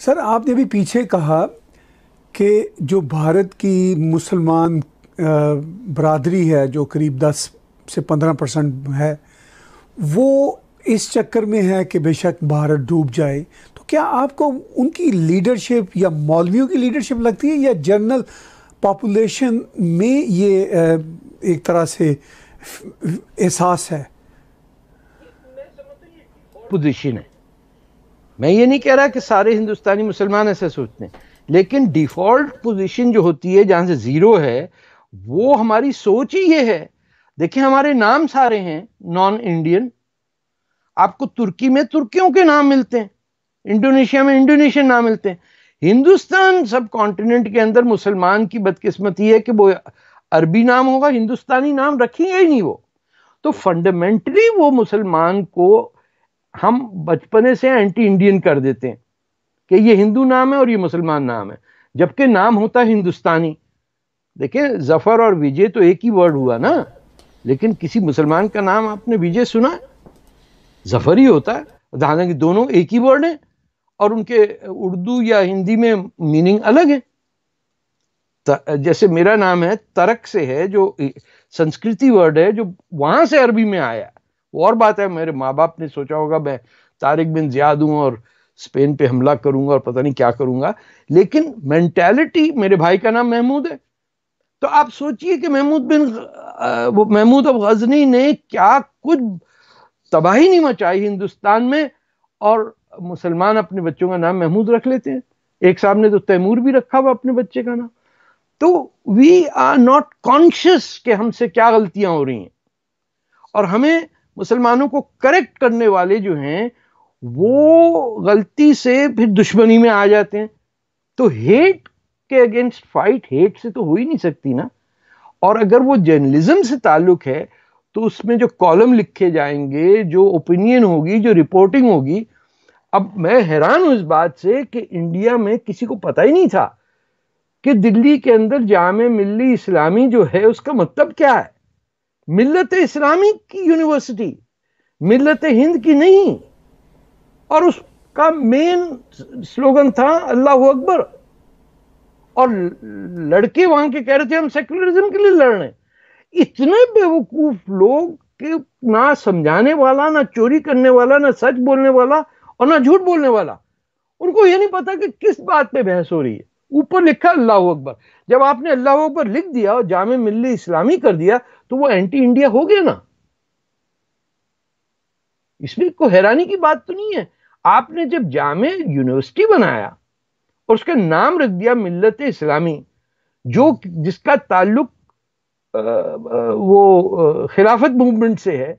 sir आपने भी पीछे कहा कि जो भारत की मुसलमान बरदरी है जो करीब 10 से 15 परसेंट है वो इस चक्कर में है कि बेशक भारत डूब जाए तो क्या आपको उनकी लीडरशिप या मौलवियों की लीडरशिप लगती है या जनरल पॉपुलेशन में ये एक तरह से एहसास है पोजिशन तो है मैं ये नहीं कह रहा कि सारे हिंदुस्तानी मुसलमान ऐसे सोचते हैं लेकिन डिफॉल्ट पोजीशन जो होती है जहाँ से ज़ीरो है वो हमारी सोच ही ये है देखिए हमारे नाम सारे हैं नॉन इंडियन आपको तुर्की में तुर्कियों के नाम मिलते हैं इंडोनेशिया में इंडोनेशियन नाम मिलते हैं हिंदुस्तान सब कॉन्टिनेंट के अंदर मुसलमान की बदकिस्मती है कि वो अरबी नाम होगा हिंदुस्तानी नाम रखेंगे ही नहीं वो तो फंडामेंटली वो मुसलमान को हम बचपने से एंटी इंडियन कर देते हैं कि ये हिंदू नाम है और ये मुसलमान नाम है जबकि नाम होता है हिंदुस्तानी देखिए जफर और विजय तो एक ही वर्ड हुआ ना लेकिन किसी मुसलमान का नाम आपने विजय सुना जफर ही होता है हालांकि दोनों एक ही वर्ड है और उनके उर्दू या हिंदी में मीनिंग अलग है जैसे मेरा नाम है तरक से है जो संस्कृति वर्ड है जो वहां से अरबी में आया वो और बात है मेरे माँ बाप ने सोचा होगा मैं तारिक बिन जियाद हूँ और स्पेन पे हमला करूंगा और पता नहीं क्या करूंगा लेकिन मेंटेलिटी मेरे भाई का नाम महमूद है तो आप सोचिए कि महमूद बिन वो महमूद अब गजनी ने क्या कुछ तबाही नहीं मचाई हिंदुस्तान में और मुसलमान अपने बच्चों का नाम महमूद रख लेते हैं एक साहब ने तो तैमूर भी रखा हुआ अपने बच्चे का नाम तो वी आर नॉट कॉन्शियस कि हमसे क्या गलतियां हो रही हैं और हमें मुसलमानों को करेक्ट करने वाले जो हैं वो गलती से फिर दुश्मनी में आ जाते हैं तो हेट के अगेंस्ट फाइट हेट से तो हो ही नहीं सकती ना और अगर वो जर्नलिज्म से ताल्लुक है तो उसमें जो कॉलम लिखे जाएंगे जो ओपिनियन होगी जो रिपोर्टिंग होगी अब मैं हैरान हूं इस बात से कि इंडिया में किसी को पता ही नहीं था कि दिल्ली के अंदर जाम मिल्ली इस्लामी जो है उसका मतलब क्या है मिलत इस्लामी की यूनिवर्सिटी मिलत हिंद की नहीं और उसका मेन स्लोगन था अल्लाह अकबर और लड़के वहां के कह रहे थे हम सेक्युलरिज्म के लिए लड़ रहे इतने बेवकूफ लोग के ना समझाने वाला ना चोरी करने वाला ना सच बोलने वाला और ना झूठ बोलने वाला उनको यह नहीं पता कि किस बात पे बहस हो रही है ऊपर लिखा अल्लाह अकबर जब आपने अल्लाह अकबर लिख दिया और जाम मिल्ली इस्लामी कर दिया तो वो एंटी इंडिया हो गया ना इसमें कोई हैरानी की बात तो नहीं है आपने जब जामे यूनिवर्सिटी बनाया और उसका नाम रख दिया मिलत इस्लामी जो जिसका ताल्लुक वो खिलाफत मूवमेंट से है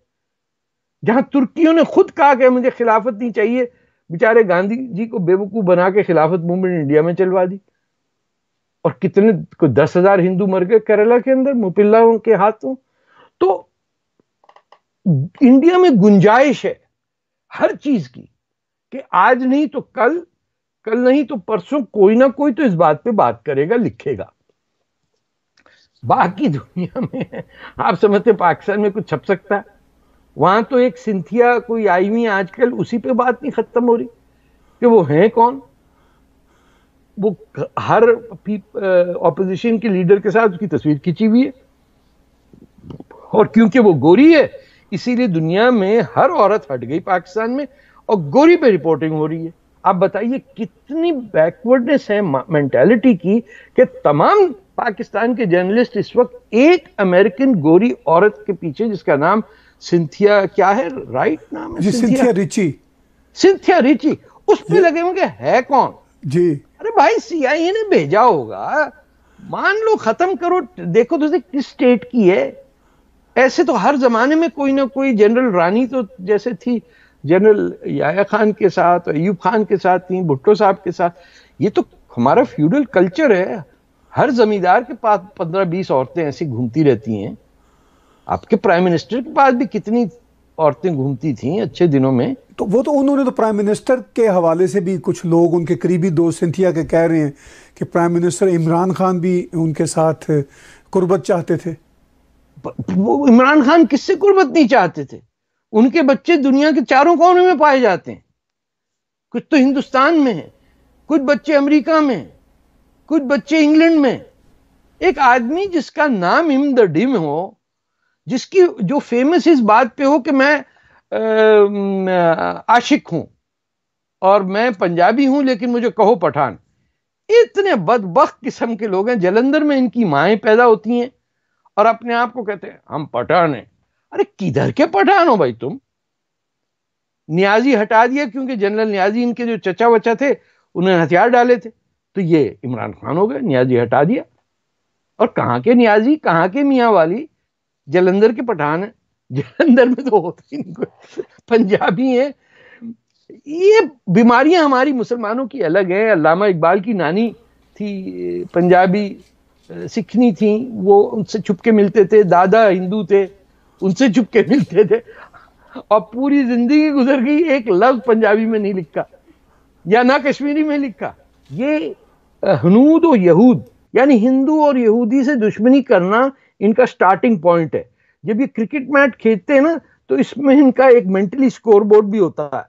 जहां तुर्कियों ने खुद कहा कि मुझे खिलाफत नहीं चाहिए बेचारे गांधी जी को बेवकूफ़ बना के खिलाफत मूवमेंट इंडिया में चलवा दी और कितने को दस हजार हिंदू मर गए केरला के अंदर मुपिल्लाओं के हाथों तो इंडिया में गुंजाइश है हर चीज की कि आज नहीं तो कल कल नहीं तो परसों कोई ना कोई तो इस बात पे बात करेगा लिखेगा बाकी दुनिया में आप समझते पाकिस्तान में कुछ छप सकता है वहां तो एक सिंथिया कोई आई हुई आजकल उसी पे बात नहीं खत्म हो रही कि वो हैं कौन वो हर ऑपोजिशन के लीडर के साथ उसकी तस्वीर खींची हुई है और क्योंकि वो गोरी है इसीलिए दुनिया में हर औरत हट गई पाकिस्तान में और गोरी पे रिपोर्टिंग हो रही है आप बताइए कितनी बैकवर्डनेस है मेंटेलिटी की कि तमाम पाकिस्तान के जर्नलिस्ट इस वक्त एक अमेरिकन गोरी औरत के पीछे जिसका नाम सिंथिया क्या है राइट नाम है सिंथिया रिची सिंथिया रिची उस पर लगे हुए है कौन जी भाई सीआईए ने भेजा होगा मान लो खत्म करो देखो तो किस स्टेट की है ऐसे तो हर जमाने में कोई ना कोई जनरल रानी तो जैसे थी जनरल याया खान के साथ अयूब खान के साथ थी भुट्टो साहब के साथ ये तो हमारा फ्यूडल कल्चर है हर जमींदार के पास पंद्रह बीस औरतें ऐसी घूमती रहती हैं आपके प्राइम मिनिस्टर के पास भी कितनी औरतें घूमती थीं अच्छे दिनों में तो वो तो उन्होंने तो प्राइम मिनिस्टर के हवाले से भी कुछ लोग उनके करीबी दोस्त सिंथिया के कह रहे हैं कि प्राइम मिनिस्टर इमरान खान भी उनके साथ कुर्बत चाहते थे वो इमरान खान किससे कुर्बत नहीं चाहते थे उनके बच्चे दुनिया के चारों कोने में पाए जाते हैं कुछ तो हिंदुस्तान में है कुछ बच्चे अमरीका में कुछ बच्चे इंग्लैंड में एक आदमी जिसका नाम इम द डिम हो जिसकी जो फेमस इस बात पे हो कि मैं आशिक हूं और मैं पंजाबी हूं लेकिन मुझे कहो पठान इतने बदबक किस्म के लोग हैं जलंधर में इनकी माएं पैदा होती हैं और अपने आप को कहते हैं हम पठान हैं अरे किधर के पठान हो भाई तुम न्याजी हटा दिया क्योंकि जनरल न्याजी इनके जो चचा वचा थे उन्होंने हथियार डाले थे तो ये इमरान खान हो गए न्याजी हटा दिया और कहाँ के न्याजी कहाँ के मियाँ वाली जलंधर के पठान है जलंधर में तो होता ही नहीं पंजाबी है ये बीमारियां हमारी मुसलमानों की अलग हैं अलामा इकबाल की नानी थी पंजाबी सिखनी थी वो उनसे छुपके मिलते थे दादा हिंदू थे उनसे छुपके मिलते थे और पूरी जिंदगी गुजर गई एक लफ्ज पंजाबी में नहीं लिखा या ना कश्मीरी में लिखा ये हनूद और यहूद यानी हिंदू और यहूदी से दुश्मनी करना इनका स्टार्टिंग पॉइंट है जब ये क्रिकेट मैच खेलते हैं ना तो इसमें इनका एक मेंटली बोर्ड भी होता है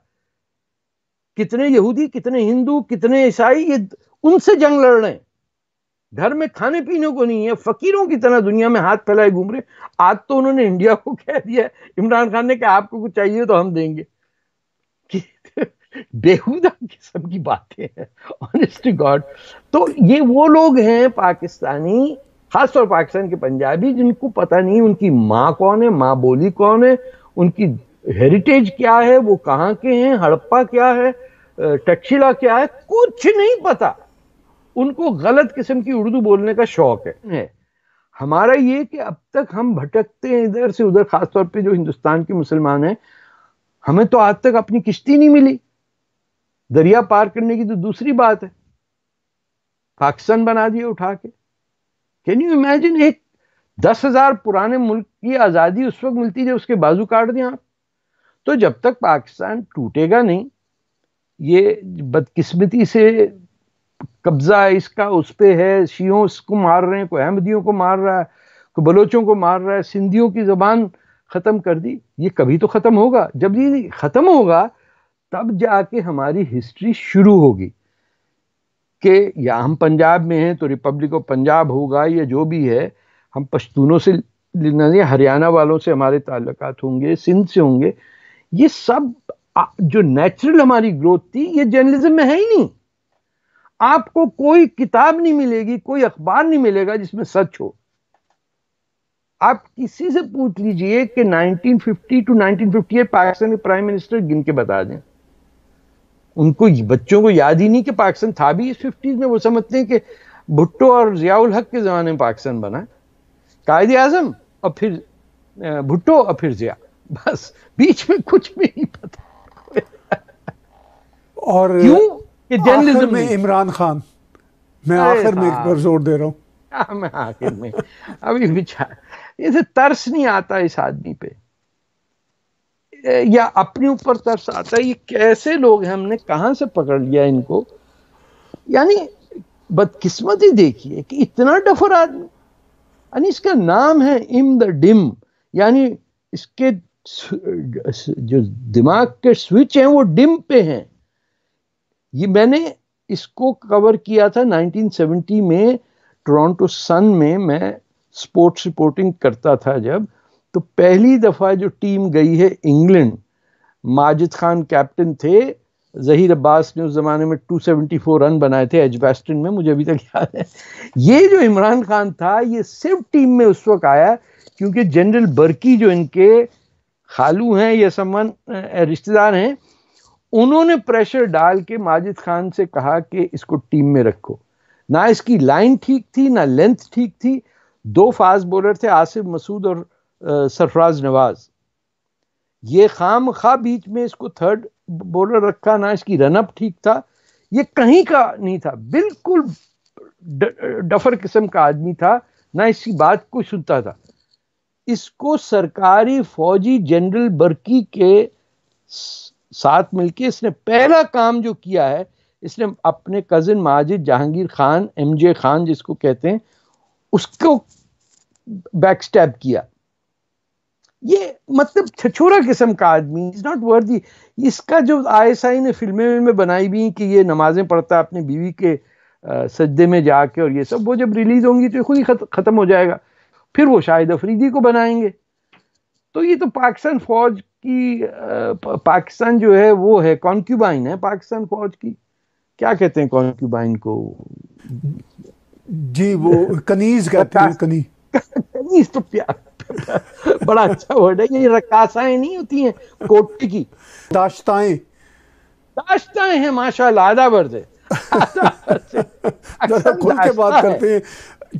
कितने यहूदी कितने हिंदू कितने ईसाई ये उनसे जंग लड़ रहे हैं घर में खाने पीने को नहीं है फकीरों की तरह दुनिया में हाथ फैलाए घूम रहे आज तो उन्होंने इंडिया को कह दिया इमरान खान ने कहा आपको कुछ चाहिए तो हम देंगे बेहूदा किस्म की बातें हैं ऑनेस्ट गॉड तो ये वो लोग हैं पाकिस्तानी खासतौर पाकिस्तान के पंजाबी जिनको पता नहीं उनकी माँ कौन है माँ बोली कौन है उनकी हेरिटेज क्या है वो कहाँ के हैं हड़प्पा क्या है टक्शिला क्या है कुछ नहीं पता उनको गलत किस्म की उर्दू बोलने का शौक है हमारा ये कि अब तक हम भटकते हैं इधर से उधर खासतौर पे जो हिंदुस्तान के मुसलमान हैं हमें तो आज तक अपनी किश्ती नहीं मिली दरिया पार करने की तो दूसरी बात है पाकिस्तान बना दिया उठा के कैन यू इमेजिन एक दस हजार पुराने मुल्क की आज़ादी उस वक्त मिलती जब उसके बाजू काट दें आप तो जब तक पाकिस्तान टूटेगा नहीं ये बदकिस्मती से कब्जा इसका उस पर है शीयों को मार रहे हैं कोई अहमदियों को मार रहा है कोई बलोचों को मार रहा है सिंधियों की ज़बान ख़त्म कर दी ये कभी तो ख़त्म होगा जब ये ख़त्म होगा तब जाके हमारी हिस्ट्री शुरू होगी कि या हम पंजाब में हैं तो रिपब्लिक ऑफ पंजाब होगा या जो भी है हम पश्तूनों से हरियाणा वालों से हमारे ताल्लुक होंगे सिंध से होंगे ये सब जो नेचुरल हमारी ग्रोथ थी ये जर्नलिज्म में है ही नहीं आपको कोई किताब नहीं मिलेगी कोई अखबार नहीं मिलेगा जिसमें सच हो आप किसी से पूछ लीजिए कि 1950 टू 1958 पाकिस्तान के प्राइम मिनिस्टर गिन के बता दें उनको बच्चों को याद ही नहीं कि पाकिस्तान था भी इस फिफ्टीज में वो समझते हैं कि भुट्टो और जियाउल हक के ज़माने में पाकिस्तान बना कायद आजम और फिर भुट्टो और फिर जिया बस बीच में कुछ भी नहीं पता और जर्नलिज्म में इमरान खान मैं आखिर में एक बार जोर दे रहा हूँ हाँ, मैं आखिर में अभी बिछा इसे तो तर्स नहीं आता इस आदमी पे या अपने ऊपर तरस आता है ये कैसे लोग हैं हमने कहाँ से पकड़ लिया इनको यानी बदकिस्मती देखिए कि इतना डफर आदमी यानी इसका नाम है इम द डिम यानी इसके जो दिमाग के स्विच हैं वो डिम पे हैं ये मैंने इसको कवर किया था 1970 में टोरंटो सन में मैं स्पोर्ट्स रिपोर्टिंग करता था जब तो पहली दफ़ा जो टीम गई है इंग्लैंड माजिद खान कैप्टन थे जहीर अब्बास ने उस ज़माने में 274 रन बनाए थे एजबेस्टन में मुझे अभी तक याद है ये जो इमरान खान था ये सिर्फ टीम में उस वक्त आया क्योंकि जनरल बर्की जो इनके खालू हैं या सम्मान रिश्तेदार हैं उन्होंने प्रेशर डाल के माजिद खान से कहा कि इसको टीम में रखो ना इसकी लाइन ठीक थी ना लेंथ ठीक थी दो फास्ट बॉलर थे आसिफ मसूद और सरफराज नवाज ये खाम खा बीच में इसको थर्ड बॉलर रखा ना इसकी रनअप ठीक था ये कहीं का नहीं था बिल्कुल डफर किस्म का आदमी था ना इसकी बात को सुनता था इसको सरकारी फौजी जनरल बर्की के साथ मिलके इसने पहला काम जो किया है इसने अपने कज़न माजिद जहांगीर खान एमजे खान जिसको कहते हैं उसको बैकस्टैप किया ये मतलब छछोरा किस्म का आदमी इज नॉट वर्दी इसका जो आईएसआई ने फिल्में में बनाई भी कि ये नमाजें पढ़ता अपनी बीवी के सज्दे में जाके और ये सब वो जब रिलीज होंगी तो खुद ही ख़त्म हो जाएगा फिर वो शाहिद अफरीदी को बनाएंगे तो ये तो पाकिस्तान फौज की पाकिस्तान जो है वो है कॉन्क्यूबाइन है पाकिस्तान फौज की क्या कहते हैं कॉन्क्यूबाइन को जी वो कनीज कहते हैं कनीज कनीज तो प्यार बड़ा अच्छा वर्ड है ये रकासाएं नहीं होती हैं कोटे की दाश्ताएं दाश्ताएं हैं माशाल्लाह आधा वर्ड है खुल के बात करते हैं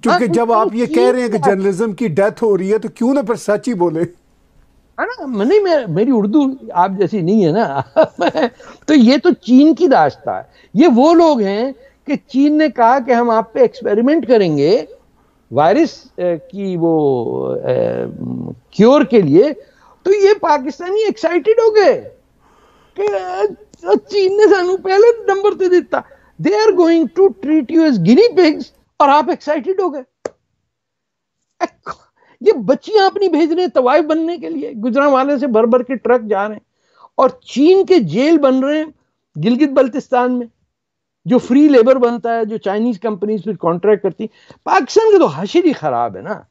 क्योंकि जब आप ये कह रहे हैं कि जर्नलिज्म की डेथ हो रही है तो क्यों ना फिर सच ही बोले है ना नहीं मैं मेरी उर्दू आप जैसी नहीं है ना तो ये तो चीन की दाश्ता है ये वो लोग हैं कि चीन ने कहा कि हम आप पे एक्सपेरिमेंट करेंगे वायरस की वो क्योर के लिए तो ये पाकिस्तानी एक्साइटेड हो गए कि चीन ने सू पहले नंबर से दिता they are going to treat you as guinea pigs और आप एक्साइटेड हो गए ये बच्चियां अपनी भेज रहे हैं तवाइफ बनने के लिए गुजरा वाले से भर भर के ट्रक जा रहे हैं और चीन के जेल बन रहे हैं गिलगित बल्तिस्तान में जो फ्री लेबर बनता है जो चाइनीज कंपनीज फिर कॉन्ट्रैक्ट करती पाकिस्तान की तो हाशिर ही खराब है ना